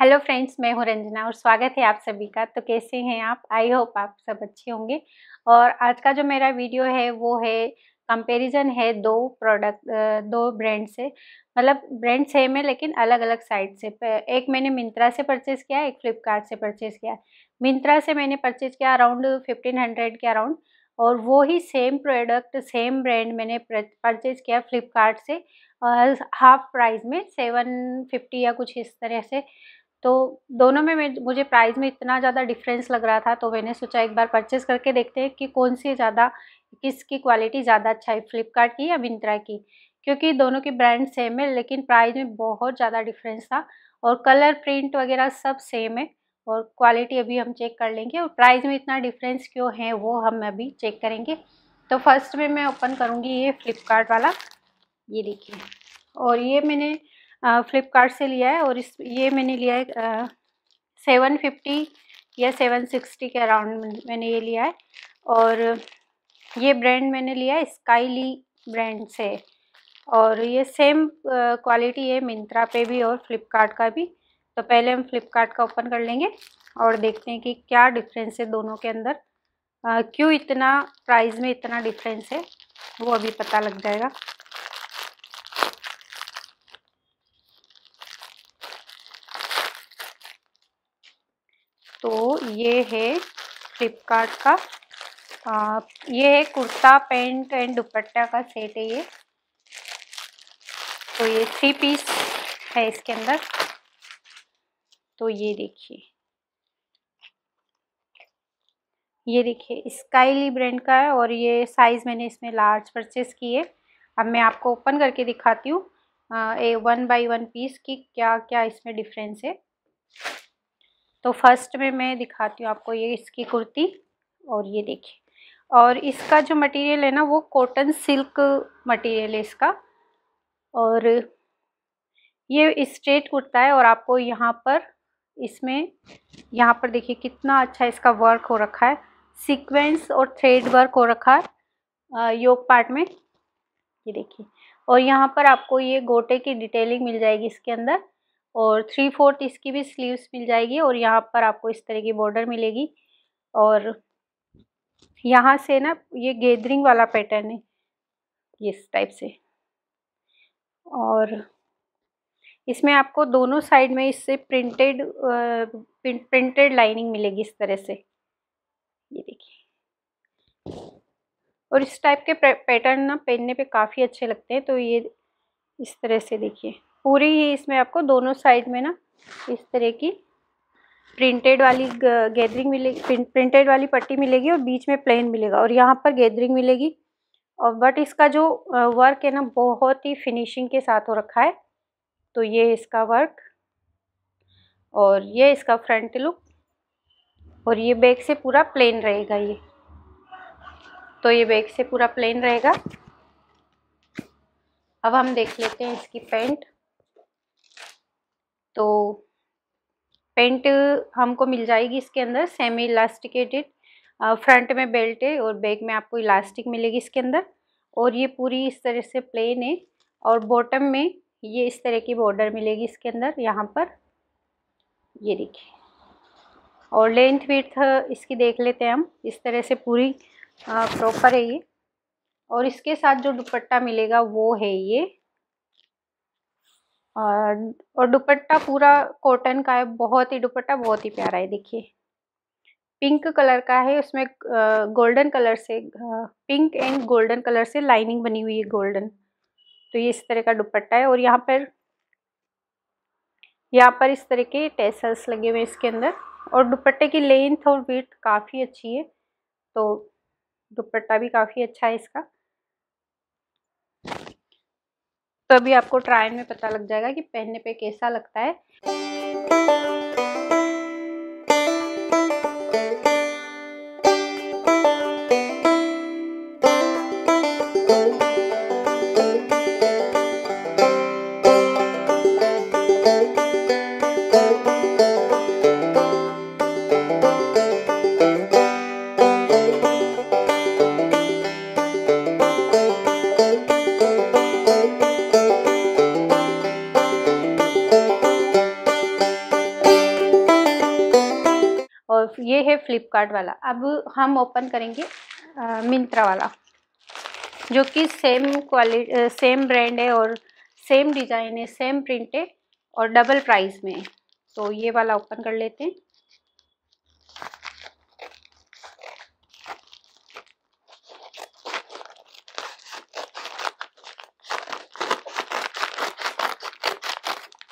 hello friends मैं हूं रंजना और स्वागत है आप सभी का तो कैसे हैं आप आई होप आप सब अच्छे होंगे और आज का जो मेरा वीडियो है वो है कंपैरिजन है दो प्रोडक्ट दो ब्रांड से मतलब ब्रांड सेम है लेकिन अलग अलग साइड से एक मैंने मिंत्रा से परचेज़ किया एक फ़्लिपकार्ट से परचेज़ किया मिंत्रा से मैंने परचेज़ किया अराउंड फिफ्टीन हंड्रेड के अराउंड और वो ही सेम प्रोडक्ट सेम ब्रांड मैंने परचेज़ किया फ़्लिपकार्ट से हाफ प्राइस में सेवन फिफ्टी या कुछ इस तरह से तो दोनों में मुझे प्राइस में इतना ज़्यादा डिफरेंस लग रहा था तो मैंने सोचा एक बार परचेस करके देखते हैं कि कौन सी ज़्यादा किसकी क्वालिटी ज़्यादा अच्छा है फ्लिपकार्ट की या मिंत्रा की क्योंकि दोनों की ब्रांड सेम है लेकिन प्राइस में बहुत ज़्यादा डिफरेंस था और कलर प्रिंट वगैरह सब सेम है और क्वालिटी अभी हम चेक कर लेंगे और प्राइस में इतना डिफरेंस क्यों है वो हम अभी चेक करेंगे तो फर्स्ट में मैं ओपन करूँगी ये फ्लिपकार्ट वाला ये देखिए और ये मैंने फ्लिपकार्ट से लिया है और इस ये मैंने लिया है सेवन फिफ्टी या सेवन सिक्सटी के अराउंड मैंने ये लिया है और ये ब्रांड मैंने लिया है स्काईली ब्रांड से और ये सेम क्वालिटी है मिंत्रा पे भी और फ्लिपकार्ट का भी तो पहले हम फ्लिपकार्ट का ओपन कर लेंगे और देखते हैं कि क्या डिफरेंस है दोनों के अंदर क्यों इतना प्राइस में इतना डिफरेंस है वो अभी पता लग जाएगा तो ये है फ्लिपकार्ट का आ, ये है कुर्ता पैंट एंड दुपट्टा का सेट है ये तो ये थ्री पीस है इसके अंदर तो ये देखिए ये देखिए स्काईली ब्रांड का है और ये साइज़ मैंने इसमें लार्ज परचेस है अब मैं आपको ओपन करके दिखाती हूँ ए वन बाई वन पीस की क्या क्या इसमें डिफरेंस है तो फर्स्ट में मैं दिखाती हूँ आपको ये इसकी कुर्ती और ये देखिए और इसका जो मटेरियल है ना वो कॉटन सिल्क मटेरियल है इसका और ये स्ट्रेट कुर्ता है और आपको यहाँ पर इसमें यहाँ पर देखिए कितना अच्छा इसका वर्क हो रखा है सीक्वेंस और थ्रेड वर्क हो रखा है योग पार्ट में ये देखिए और यहाँ पर आपको ये गोटे की डिटेलिंग मिल जाएगी इसके अंदर और थ्री फोर्थ इसकी भी स्लीव्स मिल जाएगी और यहाँ पर आपको इस तरह की बॉर्डर मिलेगी और यहाँ से ना ये गेदरिंग वाला पैटर्न है इस टाइप से और इसमें आपको दोनों साइड में इससे प्रिंटेड प्रिंटेड लाइनिंग मिलेगी इस तरह से ये देखिए और इस टाइप के पैटर्न ना पहनने पे काफ़ी अच्छे लगते हैं तो ये इस तरह से देखिए पूरी ही इसमें आपको दोनों साइड में ना इस तरह की प्रिंटेड वाली गैदरिंग मिलेगी प्रिंटेड वाली पट्टी मिलेगी और बीच में प्लेन मिलेगा और यहाँ पर गैदरिंग मिलेगी और बट इसका जो वर्क है ना बहुत ही फिनिशिंग के साथ हो रखा है तो ये इसका वर्क और ये इसका फ्रंट लुक और ये बैग से पूरा प्लेन रहेगा ये तो ये बैग से पूरा प्लेन रहेगा अब हम देख लेते हैं इसकी पैंट तो पेंट हमको मिल जाएगी इसके अंदर सेमी इलास्टिकेटेड फ्रंट में बेल्ट है और बैक में आपको इलास्टिक मिलेगी इसके अंदर और ये पूरी इस तरह से प्लेन है और बॉटम में ये इस तरह की बॉर्डर मिलेगी इसके अंदर यहाँ पर ये देखिए और लेंथ विथ इसकी देख लेते हैं हम इस तरह से पूरी प्रॉपर है ये और इसके साथ जो दुपट्टा मिलेगा वो है ये और और दुपट्टा पूरा कॉटन का है बहुत ही दुपट्टा बहुत ही प्यारा है देखिए पिंक कलर का है उसमें गोल्डन कलर से पिंक एंड गोल्डन कलर से लाइनिंग बनी हुई है गोल्डन तो ये इस तरह का दुपट्टा है और यहाँ पर यहाँ पर इस तरह के टेसल्स लगे हुए हैं इसके अंदर और दुपट्टे की लेंथ और वीट काफ़ी अच्छी है तो दुपट्टा भी काफ़ी अच्छा है इसका तो अभी आपको ट्रायल में पता लग जाएगा कि पहनने पे कैसा लगता है फ्लिपकार्ट वाला अब हम ओपन करेंगे मिंत्रा वाला जो कि सेम क्वालिटी सेम ब्रांड है और सेम डिज़ाइन है सेम प्रिंट है और डबल प्राइस में है तो ये वाला ओपन कर लेते हैं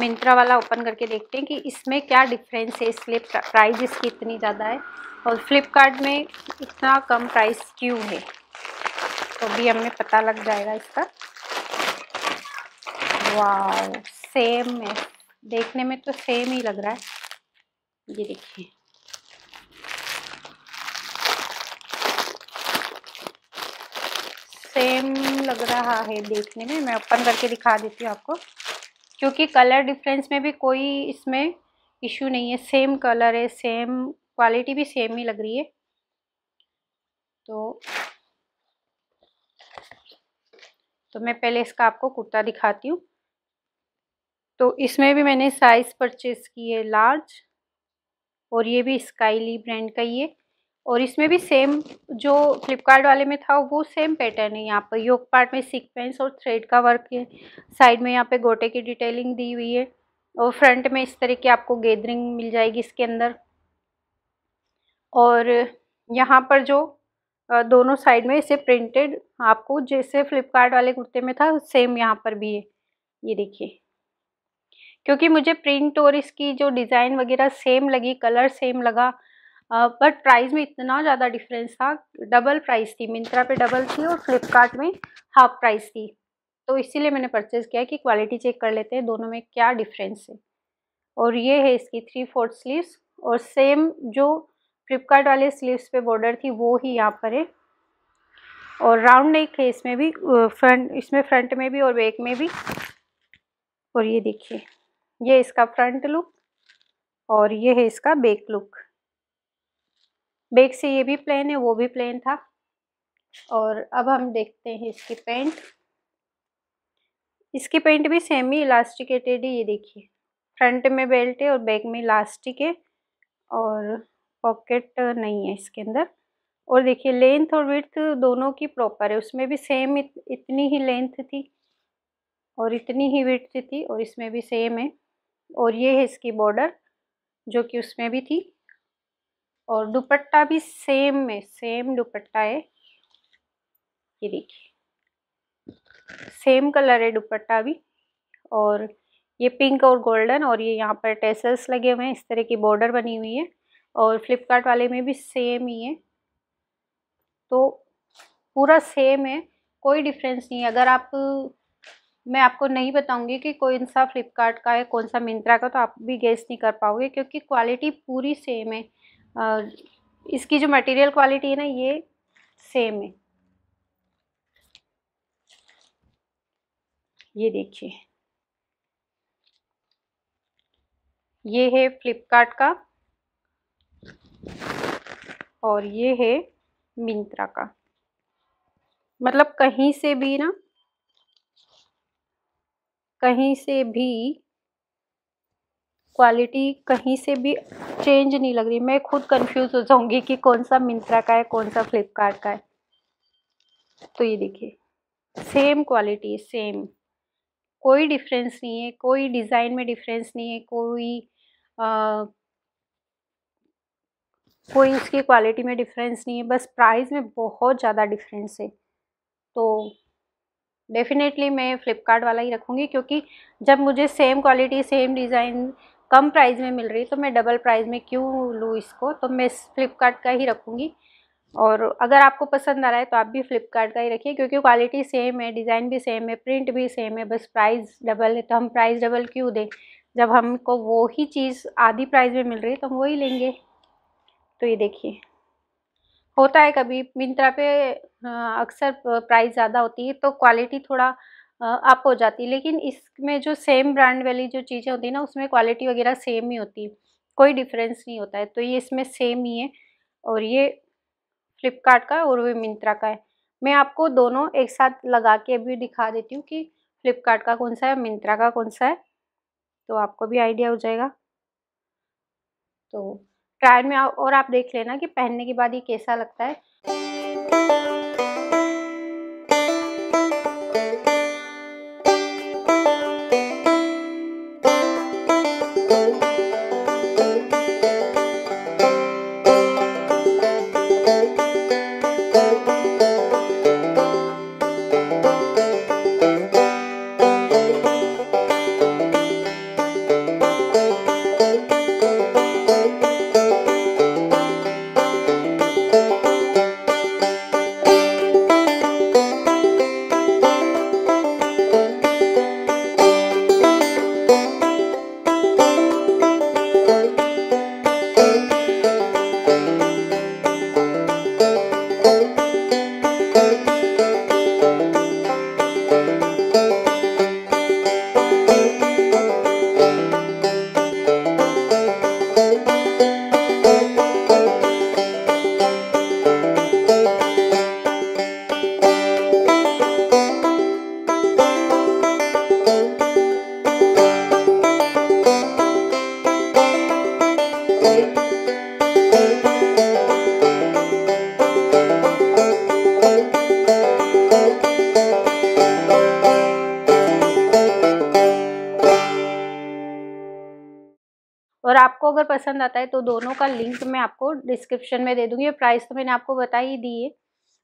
मिंत्रा वाला ओपन करके देखते हैं कि इसमें क्या डिफरेंस है इसलिए प्राइस इसकी इतनी ज़्यादा है और फ्लिपकार्ट में इतना कम प्राइस क्यों है तो भी हमें पता लग जाएगा इसका वाह सेम है देखने में तो सेम ही लग रहा है ये देखिए सेम लग रहा है देखने में मैं ओपन करके दिखा देती हूँ आपको क्योंकि कलर डिफरेंस में भी कोई इसमें इशू नहीं है सेम कलर है सेम क्वालिटी भी सेम ही लग रही है तो तो मैं पहले इसका आपको कुर्ता दिखाती हूँ तो इसमें भी मैंने साइज़ परचेज़ की है लार्ज और ये भी स्काईली ब्रांड का ही है और इसमें भी सेम जो फ्लिपकार्ट वाले में था वो सेम पैटर्न है यहाँ पर योग पार्ट में सीक्वेंस और थ्रेड का वर्क है साइड में यहाँ पे गोटे की डिटेलिंग दी हुई है और फ्रंट में इस तरह की आपको गेदरिंग मिल जाएगी इसके अंदर और यहाँ पर जो दोनों साइड में इसे प्रिंटेड आपको जैसे फ्लिपकार्ट वाले कुर्ते में था सेम यहाँ पर भी है ये देखिए क्योंकि मुझे प्रिंट और इसकी जो डिज़ाइन वगैरह सेम लगी कलर सेम लगा बट प्राइस में इतना ज़्यादा डिफरेंस था डबल प्राइस थी मिंत्रा पे डबल थी और फ्लिपकार्ट में हाफ प्राइस थी तो इसीलिए मैंने परचेज़ किया कि क्वालिटी चेक कर लेते हैं दोनों में क्या डिफरेंस है और ये है इसकी थ्री फोर्थ स्लीव्स और सेम जो फ्लिपकार्ट वाले स्लीव्स पे बॉर्डर थी वो ही यहाँ पर है और राउंड नेक है इसमें भी फ्रंट इसमें फ्रंट में भी और बैक में भी और ये देखिए ये इसका फ्रंट लुक और ये है इसका बैक लुक बैक से ये भी प्लेन है वो भी प्लेन था और अब हम देखते हैं इसकी पेंट इसकी पेंट भी सेम ही इलास्टिकेटेड है ये देखिए फ्रंट में बेल्ट है और बैक में इलास्टिक है और पॉकेट नहीं है इसके अंदर और देखिए लेंथ और विर्थ दोनों की प्रॉपर है उसमें भी सेम इत, इतनी ही लेंथ थी और इतनी ही विर्थ थी और इसमें भी सेम है और ये है इसकी बॉर्डर जो कि उसमें भी थी और दुपट्टा भी सेम में सेम दुपट्टा है ये देखिए सेम कलर है दुपट्टा भी और ये पिंक और गोल्डन और ये यहाँ पर टेसल्स लगे हुए हैं इस तरह की बॉर्डर बनी हुई है और फ्लिपकार्ट वाले में भी सेम ही है तो पूरा सेम है कोई डिफरेंस नहीं है अगर आप मैं आपको नहीं बताऊंगी कि कौन सा फ्लिपकार्ट का है कौन सा मिंत्रा का तो आप भी गेस नहीं कर पाओगे क्योंकि क्वालिटी पूरी सेम है इसकी जो मटेरियल क्वालिटी है ना ये सेम है ये देखिए ये है फ्लिपकार्ट का और ये है मिंत्रा का मतलब कहीं से भी ना कहीं से भी क्वालिटी कहीं से भी चेंज नहीं लग रही मैं खुद कंफ्यूज हो जाऊंगी कि कौन सा मिंत्रा का है कौन सा फ्लिपकार्ट का है तो ये देखिए सेम क्वालिटी सेम कोई डिफरेंस नहीं है कोई डिज़ाइन में डिफरेंस नहीं है कोई आ, कोई उसकी क्वालिटी में डिफरेंस नहीं है बस प्राइस में बहुत ज़्यादा डिफरेंस है तो डेफ़िनेटली मैं फ़्लिपकार्ट वाला ही रखूँगी क्योंकि जब मुझे सेम क्वालिटी सेम डिज़ाइन कम प्राइस में मिल रही है तो मैं डबल प्राइस में क्यों लूँ इसको तो मैं फ्लिपकार्ट का ही रखूँगी और अगर आपको पसंद आ रहा है तो आप भी फ्लिपकार्ट का ही रखिए क्योंकि क्वालिटी सेम है डिज़ाइन भी सेम है प्रिंट भी सेम है बस प्राइस डबल है तो हम प्राइस डबल क्यों दें जब हमको वो ही चीज़ आधी प्राइस में मिल रही है तो हम वही लेंगे तो ये देखिए होता है कभी मिंत्रा पे अक्सर प्राइस ज़्यादा होती है तो क्वालिटी थोड़ा आप हो जाती लेकिन इसमें जो सेम ब्रांड वाली जो चीज़ें होती है ना उसमें क्वालिटी वगैरह सेम ही होती कोई डिफरेंस नहीं होता है तो ये इसमें सेम ही है और ये फ्लिपकार्ट का है और वो मिंत्रा का है मैं आपको दोनों एक साथ लगा के अभी दिखा देती हूँ कि फ्लिपकार्ट का कौन सा है मिंत्रा का कौन सा है तो आपको भी आइडिया हो जाएगा तो ट्रायल में और आप देख लेना कि पहनने के बाद ये कैसा लगता है आपको अगर पसंद आता है तो दोनों का लिंक मैं आपको डिस्क्रिप्शन में दे दूँगी प्राइस तो मैंने आपको बता ही दी है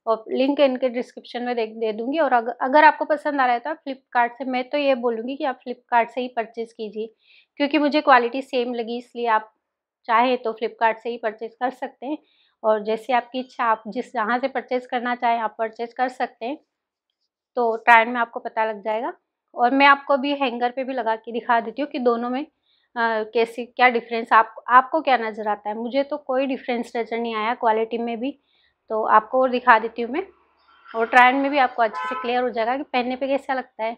और लिंक इनके डिस्क्रिप्शन में दे दे दूँगी और अगर अगर आपको पसंद आ रहा है तो आप फ्लिपकार्ट से मैं तो ये बोलूँगी कि आप फ्लिपकार्ट से ही परचेज़ कीजिए क्योंकि मुझे क्वालिटी सेम लगी इसलिए आप चाहे तो फ्लिपकार्ट से ही परचेज़ कर सकते हैं और जैसे आपकी इच्छा आप जिस जहाँ से परचेज़ करना चाहें आप परचेज़ कर सकते हैं तो ट्रायल में आपको पता लग जाएगा और मैं आपको अभी हैंगर पे भी लगा के दिखा देती हूँ कि दोनों में कैसी क्या डिफरेंस आप आपको क्या नज़र आता है मुझे तो कोई डिफरेंस नज़र नहीं आया क्वालिटी में भी तो आपको और दिखा देती हूँ मैं और ट्रायल में भी आपको अच्छे से क्लियर हो जाएगा कि पहनने पे कैसा लगता है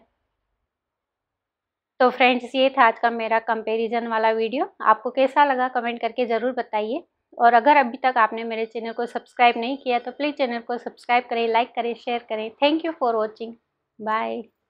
तो फ्रेंड्स ये था आज का मेरा कंपैरिजन वाला वीडियो आपको कैसा लगा कमेंट करके ज़रूर बताइए और अगर अभी तक आपने मेरे चैनल को सब्सक्राइब नहीं किया तो प्लीज़ चैनल को सब्सक्राइब करें लाइक करें शेयर करें thank you for watching bye